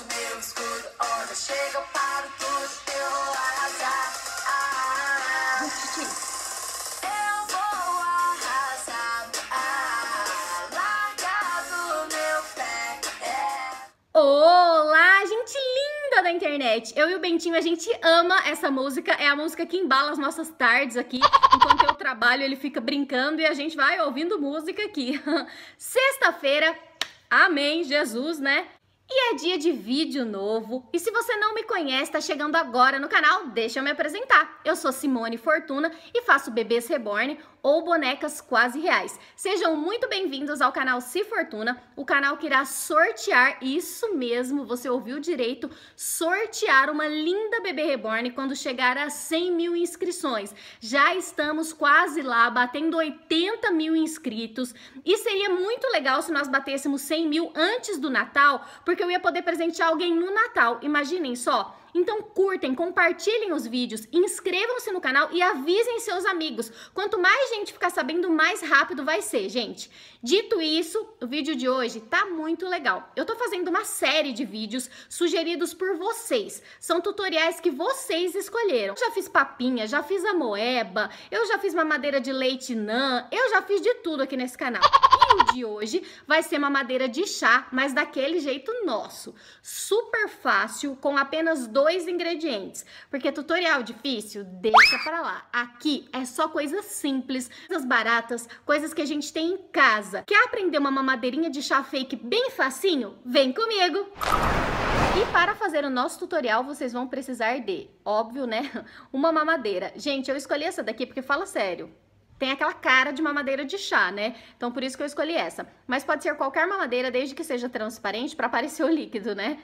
O meu escudo, onde chega eu paro tudo, eu vou arrasar. Ah, eu vou arrasar, ah, largado meu pé. É. Olá, gente linda da internet! Eu e o Bentinho, a gente ama essa música, é a música que embala as nossas tardes aqui. Enquanto eu trabalho, ele fica brincando e a gente vai ouvindo música aqui. Sexta-feira, Amém, Jesus, né? E é dia de vídeo novo. E se você não me conhece, está chegando agora no canal, deixa eu me apresentar. Eu sou Simone Fortuna e faço Bebês Reborn, ou bonecas quase reais. Sejam muito bem-vindos ao canal Se Fortuna, o canal que irá sortear, isso mesmo, você ouviu direito, sortear uma linda bebê reborn quando chegar a 100 mil inscrições. Já estamos quase lá, batendo 80 mil inscritos e seria muito legal se nós batêssemos 100 mil antes do Natal, porque eu ia poder presentear alguém no Natal. Imaginem só, então curtem, compartilhem os vídeos, inscrevam-se no canal e avisem seus amigos. Quanto mais gente ficar sabendo, mais rápido vai ser, gente. Dito isso, o vídeo de hoje tá muito legal. Eu tô fazendo uma série de vídeos sugeridos por vocês. São tutoriais que vocês escolheram. Eu já fiz papinha, já fiz a moeba, eu já fiz mamadeira de leite nã, eu já fiz de tudo aqui nesse canal de hoje vai ser mamadeira de chá, mas daquele jeito nosso. Super fácil, com apenas dois ingredientes. Porque tutorial difícil, deixa pra lá. Aqui é só coisas simples, coisas baratas, coisas que a gente tem em casa. Quer aprender uma mamadeirinha de chá fake bem facinho? Vem comigo! E para fazer o nosso tutorial, vocês vão precisar de, óbvio, né? Uma mamadeira. Gente, eu escolhi essa daqui porque fala sério tem aquela cara de mamadeira de chá, né? Então por isso que eu escolhi essa. Mas pode ser qualquer mamadeira, desde que seja transparente, para aparecer o líquido, né?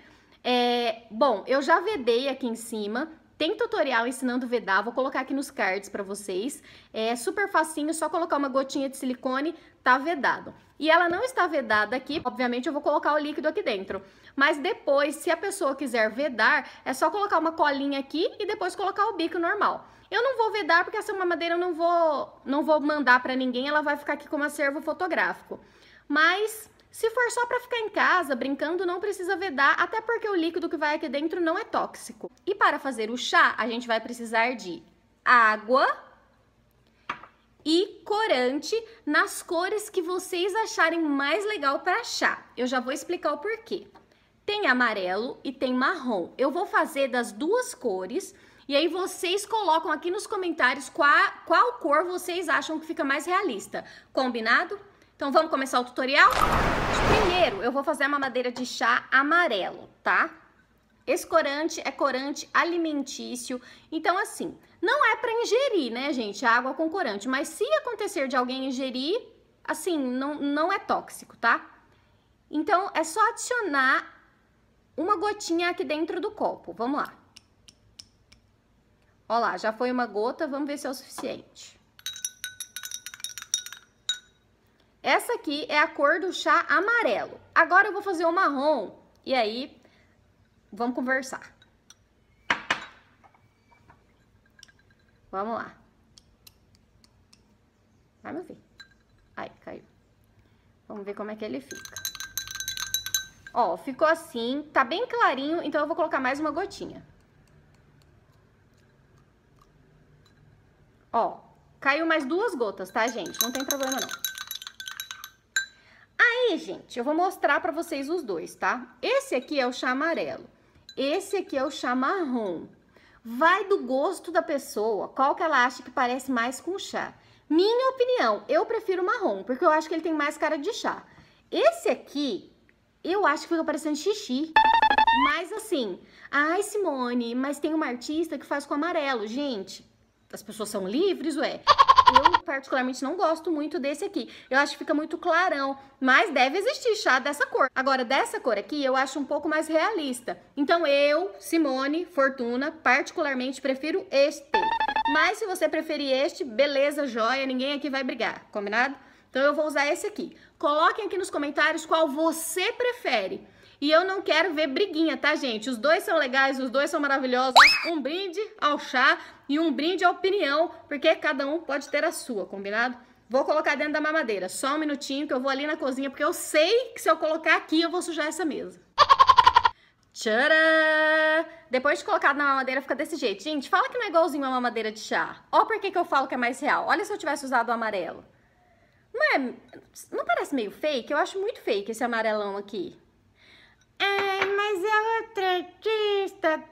É, bom, eu já vedei aqui em cima, tem tutorial ensinando vedar, vou colocar aqui nos cards para vocês. É super facinho, só colocar uma gotinha de silicone, tá vedado. E ela não está vedada aqui, obviamente eu vou colocar o líquido aqui dentro. Mas depois, se a pessoa quiser vedar, é só colocar uma colinha aqui e depois colocar o bico normal. Eu não vou vedar porque essa mamadeira eu não vou, não vou mandar para ninguém, ela vai ficar aqui como acervo fotográfico. Mas se for só para ficar em casa brincando, não precisa vedar, até porque o líquido que vai aqui dentro não é tóxico. E para fazer o chá, a gente vai precisar de água e corante nas cores que vocês acharem mais legal para chá. Eu já vou explicar o porquê. Tem amarelo e tem marrom. Eu vou fazer das duas cores. E aí vocês colocam aqui nos comentários qual, qual cor vocês acham que fica mais realista. Combinado? Então vamos começar o tutorial? Primeiro, eu vou fazer a mamadeira de chá amarelo, tá? Esse corante é corante alimentício, então assim, não é para ingerir, né, gente, água com corante, mas se acontecer de alguém ingerir, assim, não, não é tóxico, tá? Então, é só adicionar uma gotinha aqui dentro do copo, vamos lá. Olha lá, já foi uma gota, vamos ver se é o suficiente. Essa aqui é a cor do chá amarelo. Agora eu vou fazer o marrom e aí vamos conversar. Vamos lá. Vai, meu filho. Ai, caiu. Vamos ver como é que ele fica. Ó, ficou assim, tá bem clarinho, então eu vou colocar mais uma gotinha. Ó, caiu mais duas gotas, tá, gente? Não tem problema não aí, gente, eu vou mostrar para vocês os dois, tá? Esse aqui é o chá amarelo, esse aqui é o chá marrom. Vai do gosto da pessoa, qual que ela acha que parece mais com chá. Minha opinião, eu prefiro marrom, porque eu acho que ele tem mais cara de chá. Esse aqui, eu acho que fica parecendo xixi. Mas assim, ai Simone, mas tem uma artista que faz com amarelo. Gente, as pessoas são livres, ué eu particularmente não gosto muito desse aqui. Eu acho que fica muito clarão, mas deve existir chá dessa cor. Agora, dessa cor aqui, eu acho um pouco mais realista. Então, eu, Simone, Fortuna, particularmente prefiro este. Mas se você preferir este, beleza, joia, ninguém aqui vai brigar, combinado? Então, eu vou usar esse aqui. Coloquem aqui nos comentários qual você prefere. E eu não quero ver briguinha, tá, gente? Os dois são legais, os dois são maravilhosos. Um brinde ao chá e um brinde à opinião, porque cada um pode ter a sua, combinado? Vou colocar dentro da mamadeira. Só um minutinho que eu vou ali na cozinha, porque eu sei que se eu colocar aqui, eu vou sujar essa mesa. Tcharam! Depois de colocado na mamadeira, fica desse jeito. Gente, fala que não é igualzinho uma mamadeira de chá. Ó por que, que eu falo que é mais real. Olha se eu tivesse usado o amarelo. Não é... Não parece meio fake? Eu acho muito fake esse amarelão aqui. Ai, mas ela é traquista.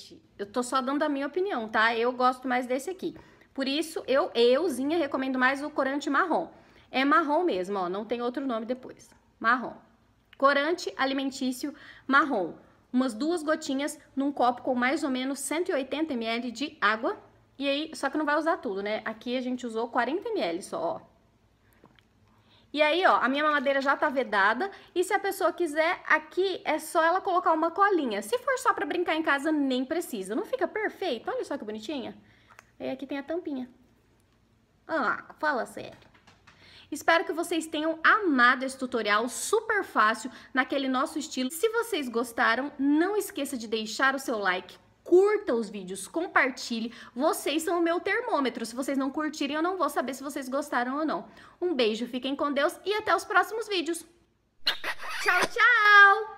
Gente, eu tô só dando a minha opinião, tá? Eu gosto mais desse aqui. Por isso, eu, euzinha, recomendo mais o corante marrom. É marrom mesmo, ó, não tem outro nome depois. Marrom. Corante alimentício marrom. Umas duas gotinhas num copo com mais ou menos 180 ml de água. E aí, só que não vai usar tudo, né? Aqui a gente usou 40 ml só, ó. E aí, ó, a minha mamadeira já tá vedada. E se a pessoa quiser, aqui é só ela colocar uma colinha. Se for só pra brincar em casa, nem precisa. Não fica perfeito? Olha só que bonitinha. E aqui tem a tampinha. Ah, fala sério. Espero que vocês tenham amado esse tutorial super fácil, naquele nosso estilo. Se vocês gostaram, não esqueça de deixar o seu like, curta os vídeos, compartilhe. Vocês são o meu termômetro. Se vocês não curtirem, eu não vou saber se vocês gostaram ou não. Um beijo, fiquem com Deus e até os próximos vídeos. Tchau, tchau!